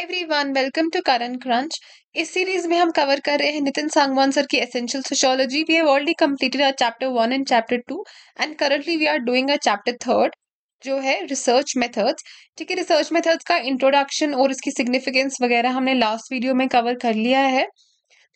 Hi everyone welcome to Karan Crunch इस series में हम कवर कर रहे हैं नितिन सांगवान सर की essential sociology we have already completed our chapter one and chapter two and currently we are doing a chapter third जो है research methods ठीक है रिसर्च मेथड्स का इंट्रोडक्शन और इसकी सिग्निफिकेंस वगैरह हमने लास्ट वीडियो में कवर कर लिया है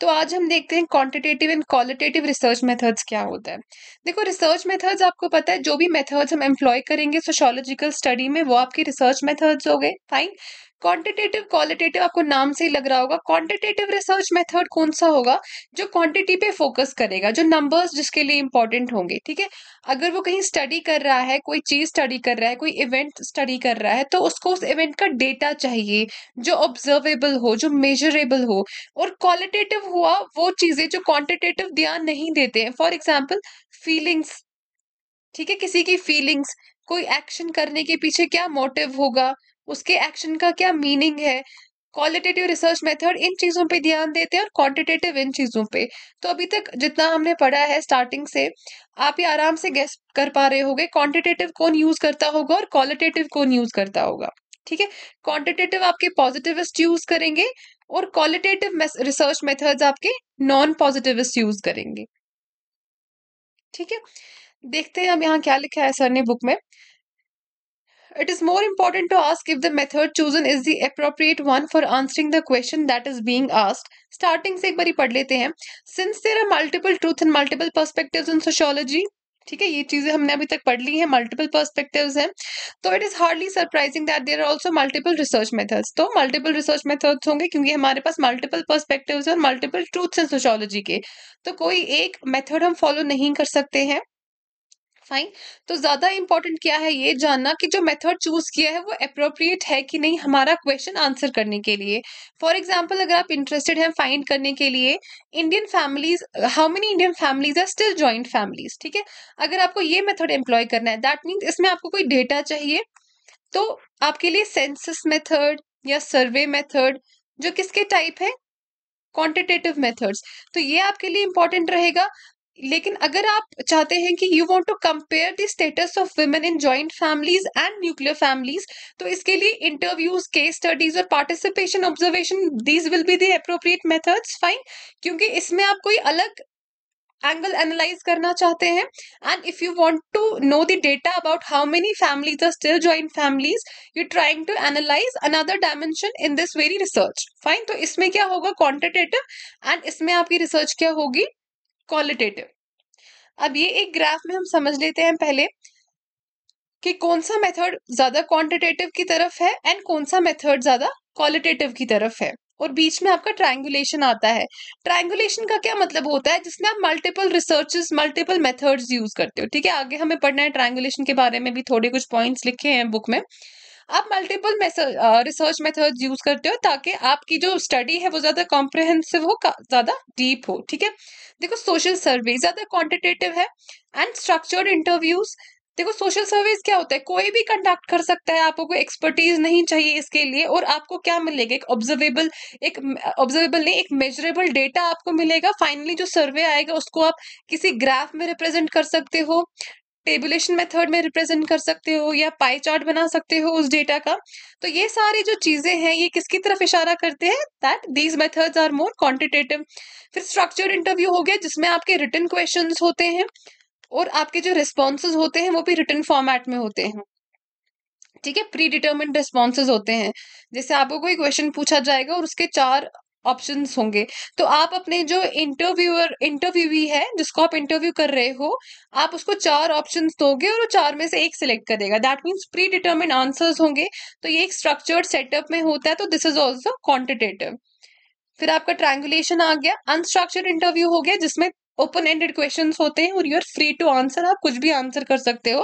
तो आज हम देखते हैं quantitative and qualitative research methods क्या होता है देखो रिसर्च मेथड्स आपको पता है जो भी मेथड्स हम एम्प्लॉय करेंगे सोशोलॉजिकल स्टडी में वो आपकी रिसर्च मेथड्स हो गए फाइन क्वांटिटेटिव क्वालिटेटिव आपको नाम से ही लग रहा होगा क्वांटिटेटिव रिसर्च मेथड कौन सा होगा जो क्वांटिटी पे फोकस करेगा जो नंबर्स जिसके लिए इंपॉर्टेंट होंगे ठीक है अगर वो कहीं स्टडी कर रहा है कोई चीज स्टडी कर रहा है कोई इवेंट स्टडी कर रहा है तो उसको उस इवेंट का डेटा चाहिए जो ऑब्जर्वेबल हो जो मेजरेबल हो और क्वालिटेटिव हुआ वो चीजें जो क्वांटिटेटिव ध्यान नहीं देते हैं फॉर एग्जाम्पल फीलिंग्स ठीक है किसी की फीलिंग्स कोई एक्शन करने के पीछे क्या मोटिव होगा उसके एक्शन का क्या मीनिंग है क्वालिटेटिव रिसर्च मेथड इन चीज़ों पे ध्यान देते हैं और क्वांटिटेटिव इन चीज़ों पे तो अभी तक जितना हमने पढ़ा है स्टार्टिंग से आप ये आराम से गेस कर पा रहे होगे क्वांटिटेटिव कौन यूज़ करता होगा और क्वालिटेटिव कौन यूज़ करता होगा ठीक है क्वांटिटेटिव आपके पॉजिटिविस्ट यूज़ करेंगे और क्वालिटेटिव रिसर्च मेथड्स आपके नॉन पॉजिटिविस्ट यूज़ करेंगे ठीक है देखते हैं अब यहाँ क्या लिखा है सर ने बुक में it is more important to ask if the method chosen is the appropriate one for answering the question that is being asked. Starting se ek bari pad lete hain Since there are multiple truth and multiple perspectives in sociology, ठीक है ये चीजें हमने अभी तक पढ़ ली हैं multiple perspectives हैं तो it is hardly surprising that there are also multiple research methods तो मल्टीपल रिसर्च मेथड्स होंगे क्योंकि हमारे पास मल्टीपल पर्सपेक्टिव्स और मल्टीपल ट्रूथ्स हैं सोशोलॉजी के तो कोई एक मेथड हम फॉलो नहीं कर सकते हैं फाइन तो ज़्यादा इंपॉर्टेंट क्या है ये जानना कि जो मेथड चूज़ किया है वो अप्रोप्रिएट है कि नहीं हमारा क्वेश्चन आंसर करने के लिए फॉर एग्जाम्पल अगर आप इंटरेस्टेड हैं फाइंड करने के लिए Indian families how many Indian families are still joint families ठीक है अगर आपको ये मेथड एम्प्लॉय करना है दैट मीन्स इसमें आपको कोई डेटा चाहिए तो आपके लिए सेंसस मेथड या सर्वे मेथड जो किसके टाइप है क्वांटिटेटिव मेथड्स तो ये आपके लिए इंपॉर्टेंट रहेगा लेकिन अगर आप चाहते हैं कि you want to compare the status of women in joint families and nuclear families तो इसके लिए इंटरव्यूज केस स्टडीज और participation observation these will be the appropriate methods fine क्योंकि इसमें आप कोई अलग एंगल एनालाइज करना चाहते हैं and if you want to know the data about how many families are still joint families you trying to analyse another dimension in this very research fine तो इसमें क्या होगा क्वान्टिटेटिव एंड इसमें आपकी research क्या होगी क्वालिटेटिव अब ये एक ग्राफ में हम समझ लेते हैं पहले कि कौन सा मेथड ज्यादा क्वांटिटेटिव की तरफ है एंड कौन सा मेथड ज्यादा क्वालिटेटिव की तरफ है और बीच में आपका ट्रायंगुलेशन आता है ट्रायंगुलेशन का क्या मतलब होता है जिसमें आप multiple researches multiple methods use करते हो ठीक है आगे हमें पढ़ना है ट्रायंगुलेशन के बारे में भी थोड़े कुछ पॉइंट्स लिखे हैं बुक में आप मल्टीपल रिसर्च मेथड यूज करते हो ताकि आपकी जो स्टडी है वो ज्यादा कॉम्प्रहेंसिव हो ज्यादा डीप हो ठीक है देखो सोशल सर्वे ज्यादा क्वान्टिटेटिव है एंड स्ट्रक्चर्ड इंटरव्यूज देखो सोशल सर्विस क्या होता है कोई भी कंडक्ट कर सकता है आपको कोई एक्सपर्टीज नहीं चाहिए इसके लिए और आपको क्या मिलेगा एक ऑब्जर्वेबल एक ऑब्जर्वेबल नहीं एक मेजरेबल डेटा आपको मिलेगा फाइनली जो सर्वे आएगा उसको आप किसी ग्राफ में रिप्रेजेंट कर सकते हो टेबुलेशन मेथड में रिप्रेजेंट कर सकते हो या पाई चार्ट बना सकते हो उस डेटा का तो ये सारी जो चीज़ें हैं ये किसकी तरफ इशारा करते हैं that these methods are more quantitative फिर स्ट्रक्चर्ड इंटरव्यू हो गया जिसमें आपके रिटर्न क्वेश्चन होते हैं और आपके जो रिस्पॉन्सेज होते हैं वो भी रिटर्न फॉर्मेट में होते हैं ठीक है प्री डिटर्मिंड रिस्पॉन्सेज होते हैं जैसे आपको कोई क्वेश्चन पूछा जाएगा और उसके चार ऑप्शन होंगे तो आप अपने जो इंटरव्यूअर इंटरव्यूवी है जिसको आप इंटरव्यू कर रहे हो आप उसको चार ऑप्शन दोगे और वो चार में से एक सिलेक्ट करेगा that means predetermined answers होंगे तो ये एक स्ट्रक्चर्ड सेटअप में होता है तो दिस इज ऑल्सो क्वान्टिटेटिव फिर आपका ट्रैंगुलेशन आ गया अनस्ट्रक्चर्ड इंटरव्यू हो गया जिसमें ओपन एंडेड क्वेश्चन होते हैं और you are free to answer आप कुछ भी आंसर कर सकते हो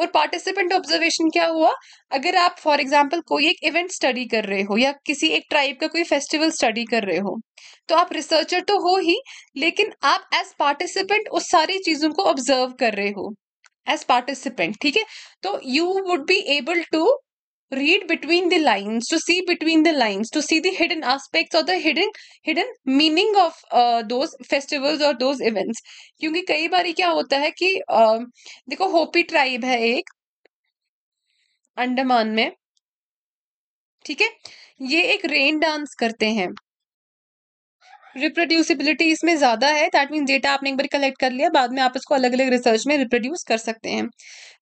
और पार्टिसिपेंट ऑब्जर्वेशन क्या हुआ अगर आप फॉर एग्जाम्पल कोई एक इवेंट स्टडी कर रहे हो या किसी एक ट्राइब का कोई फेस्टिवल स्टडी कर रहे हो तो आप रिसर्चर तो हो ही लेकिन आप एज पार्टिसिपेंट उस सारी चीज़ों को ऑब्जर्व कर रहे हो एज पार्टिसिपेंट ठीक है तो you would be able to read between the lines to see between the lines to see the hidden aspects or the hidden hidden meaning of uh, those festivals or those events क्योंकि कई बार क्या होता है कि uh, देखो होपी tribe है एक अंडमान में ठीक है ये एक रेन डांस करते हैं रिप्रोड्यूसिबिलिटी इसमें ज़्यादा है दैट मीन डेटा आपने एक बार कलेक्ट कर लिया बाद में आप इसको अलग अलग रिसर्च में रिप्रोड्यूस कर सकते हैं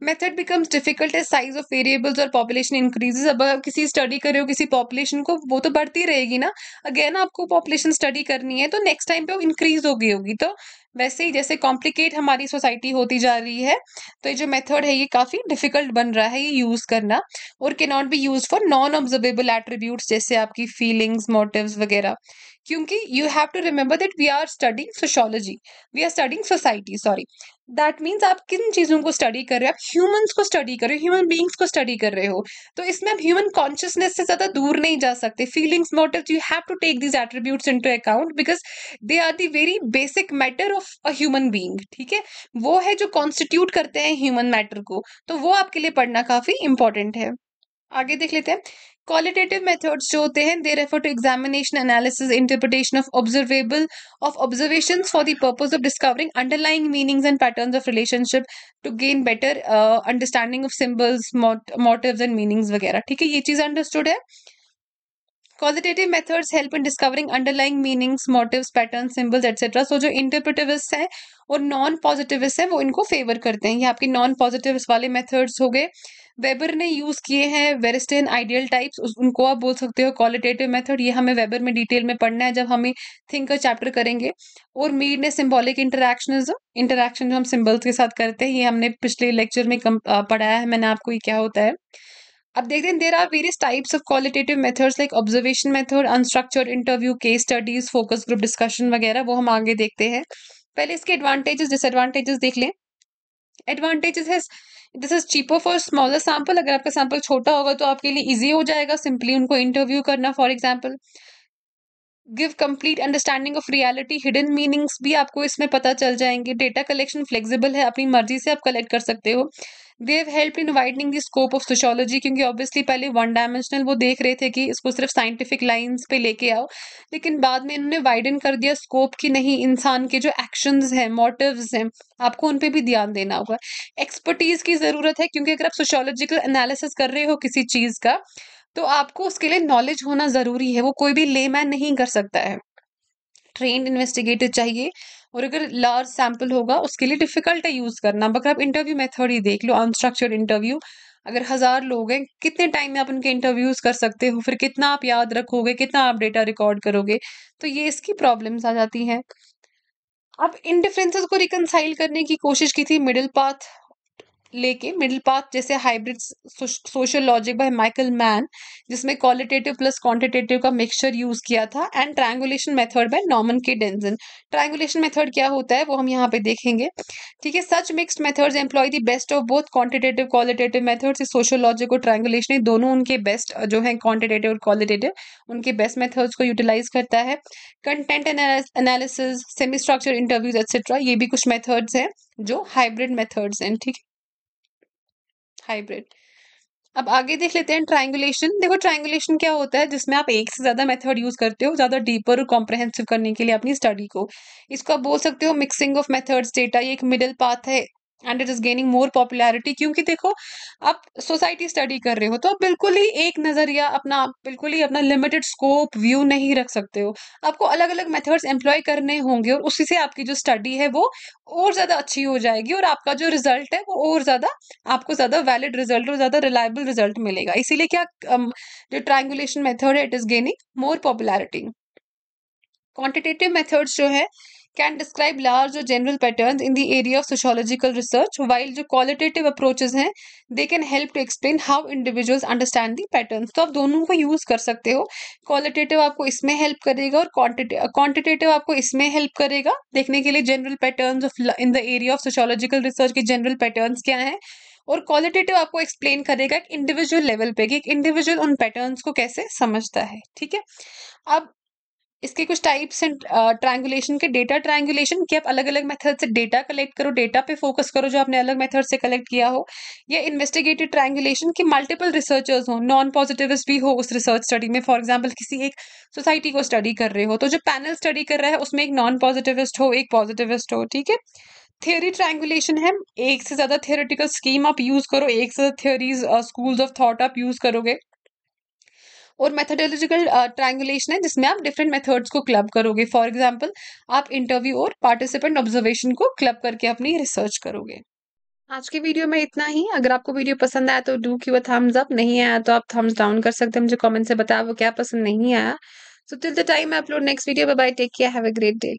मेथड बिकम्स डिफिकल्ट है साइज ऑफ वेरिएबल्स और पॉपुलेशन इंक्रीजेज अब आप किसी स्टडी कर रहे हो किसी पॉपुलेशन को वो तो बढ़ती रहेगी ना अगेन आपको पॉपुलेशन स्टडी करनी है तो नेक्स्ट टाइम पे वो इंक्रीज हो गई होगी तो वैसे ही जैसे कॉम्प्लिकेट हमारी सोसाइटी होती जा रही है तो ये जो मेथड है ये काफ़ी डिफिकल्ट बन रहा है ये यूज़ करना और के not be use for non observable attributes जैसे आपकी फीलिंग्स मोटिव्स वगैरह क्योंकि you have to remember that we are studying sociology we are studying society sorry that means आप किन चीज़ों को स्टडी कर रहे हो आप ह्यूमंस को स्टडी कर रहे हो ह्यूमन बींग्स को स्टडी कर रहे हो तो इसमें आप ह्यूमन कॉन्शियसनेस से ज़्यादा दूर नहीं जा सकते feelings motive you have to take these attributes into account because they are the very basic matter of a human being ठीक है वो है जो कॉन्स्टिट्यूट करते हैं ह्यूमन मैटर को तो वो आपके लिए पढ़ना काफ़ी इंपॉर्टेंट है आगे देख लेते हैं क्वालिटेटिव मेथड्स जो होते हैं they refer to examination analysis interpretation of observable of observation for the purpose of discovering underlying meanings and pattern of relationship to gain better understanding of symbols motive and meanings वगैरह ठीक है ये चीज understood है qualitative methods help in discovering underlying meanings motive pattern symbols etcetera so जो interpretivist है और non positivist है वो इनको फेवर करते हैं ये आपके नॉन पॉजिटिव वाले मेथड्स हो गए वेबर ने यूज किए हैं वेरिस्टेन आइडियल टाइप्स उनको आप बोल सकते हो क्वालिटेटिव मेथड ये हमें वेबर में डिटेल में पढ़ना है जब हमें थिंक का चैप्टर करेंगे और मीड ने सिम्बॉलिक इंटरेक्शनिज्म इंटरेक्शन जो हम सिम्बल्स के साथ करते हैं ये हमने पिछले लेक्चर में कम, पढ़ाया है मैंने आपको ये क्या होता है अब देखते हैं there are various types of qualitative methods like observation method unstructured interview case studies focus group discussion वगैरह वो हम आगे देखते हैं पहले इसके एडवांटेजेस डिसएडवांटेजेस देख लें एडवांटेजेस है this is cheaper for smaller sample अगर आपका सैंपल छोटा होगा तो आपके लिए इजी हो जाएगा सिंपली उनको इंटरव्यू करना for example give complete understanding of reality hidden meanings भी आपको इसमें पता चल जाएंगे डेटा कलेक्शन फ्लेक्सिबल है अपनी मर्जी से आप कलेक्ट कर सकते हो they help in widening the scope of sociology क्योंकि ऑब्वियसली पहले वन डायमेंशनल वो देख रहे थे कि इसको सिर्फ साइंटिफिक लाइंस पे लेके आओ लेकिन बाद में इन्होंने वाइडन कर दिया स्कोप कि नहीं इंसान के जो एक्शंस हैं मोटिव्स हैं आपको उन पर भी ध्यान देना होगा एक्सपर्टीज की ज़रूरत है क्योंकि अगर आप सोशोलॉजिकल एनालिसिस कर रहे हो किसी चीज़ का तो आपको उसके लिए नॉलेज होना ज़रूरी है वो कोई भी लेमैन नहीं कर सकता है ट्रेंड इन्वेस्टिगेटर चाहिए और अगर लार्ज सैम्पल होगा उसके लिए डिफिकल्ट है यूज़ करना बकर आप इंटरव्यू मेथड ही देख लो अनस्ट्रक्चर्ड इंटरव्यू अगर हज़ार लोग हैं कितने टाइम में आप उनके इंटरव्यूज़ कर सकते हो फिर कितना आप याद रखोगे कितना आप डेटा रिकॉर्ड करोगे तो ये इसकी प्रॉब्लम्स आ जाती हैं अब इन डिफरेंसेस को रिकनसाइल करने की कोशिश की थी मिडिल पाथ लेके मिडिल पाथ जैसे hybrid social logic by Michael Mann जिसमें क्वालिटेटिव प्लस क्वांटिटेटिव का मिक्सचर यूज किया था एंड ट्रायंगुलेशन मेथड बाय नॉमन के डेंजन ट्रायंगुलेशन मेथड क्या होता है वो हम यहाँ पे देखेंगे ठीक है such mixed methods employ the best of both quantitative qualitative methods social logic और ट्रायंगुलेशन दोनों उनके बेस्ट जो है क्वांटिटेटिव और क्वालिटेटिव उनके बेस्ट मेथड्स को यूटिलाइज करता है content analysis semi structure interviews etcetera ये भी कुछ मेथड्स हैं जो हाइब्रिड मेथड्स हैं ठीक है हाइब्रिड अब आगे देख लेते हैं ट्राइंगुलेशन देखो ट्राइंगुलेशन क्या होता है जिसमें आप एक से ज़्यादा मेथड यूज़ करते हो ज़्यादा डीपर और कॉम्प्रहेंसिव करने के लिए अपनी स्टडी को इसको आप बोल सकते हो मिक्सिंग ऑफ मेथड्स डेटा ये एक मिडिल पाथ है and it is gaining more popularity क्योंकि देखो आप सोसाइटी स्टडी कर रहे हो तो आप बिल्कुल ही एक नज़रिया अपना बिल्कुल ही अपना लिमिटेड स्कोप व्यू नहीं रख सकते हो आपको अलग अलग मेथड्स एम्प्लॉय करने होंगे और उसी से आपकी जो स्टडी है वो और ज़्यादा अच्छी हो जाएगी और आपका जो रिजल्ट है वो और ज़्यादा आपको ज़्यादा वैलिड रिजल्ट और ज़्यादा रिलायबल रिजल्ट मिलेगा इसीलिए क्या um, जो ट्राइंगुलेशन मेथड है it is gaining more popularity quantitative methods जो है कैन डिस्क्राइब लार्ज और general pattern in the area of sociological research while जो क्वालिटेटिव अप्रोचेज हैं they can help to explain how individual understand the pattern तो आप दोनों को use कर सकते हो क्वालिटेटिव आपको इसमें हेल्प करेगा और क्वान्टिटेटिव आपको इसमें हेल्प करेगा देखने के लिए general pattern of in the area of sociological research के जनरल पैटर्न क्या है और क्वालिटेटिव आपको एक्सप्लेन करेगा एक इंडिविजुअल लेवल पे कि एक इंडिविजुअल उन पैटर्न्स को कैसे समझता है ठीक है अब इसके कुछ टाइप्स एंड ट्रायंगुलेशन के डेटा ट्रायंगुलेशन कि आप अलग अलग मेथड से डेटा कलेक्ट करो डेटा पे फोकस करो जो आपने अलग मेथड से कलेक्ट किया हो या इन्वेस्टिगेटिव ट्रायंगुलेशन कि मल्टीपल रिसर्चर्स हो नॉन पॉजिटिविस्ट भी हो उस रिसर्च स्टडी में फॉर एग्जाम्पल किसी एक सोसाइटी को स्टडी कर रहे हो तो जो पैनल स्टडी कर रहा है उसमें एक नॉन पॉजिटिविस्ट हो एक पॉजिटिविस्ट हो ठीक है थ्योरी ट्रायंगुलेशन है एक से ज़्यादा थियोरेटिकल स्कीम आप यूज़ करो एक से ज़्यादा थ्योरीज स्कूल्स ऑफ थॉट आप यूज़ करोगे और मैथडोलॉजिकल ट्रायंगुलेशन uh, है जिसमें आप डिफरेंट मेथड्स को क्लब करोगे फॉर एग्जाम्पल आप इंटरव्यू और पार्टिसिपेंट ऑब्जर्वेशन को क्लब करके अपनी रिसर्च करोगे आज की वीडियो में इतना ही अगर आपको वीडियो पसंद आया तो डू की थम्स अप नहीं आया तो आप थम्स डाउन कर सकते हैं मुझे कमेंट से बताया वो क्या पसंद नहीं आया so till the time upload next video bye take care have a great day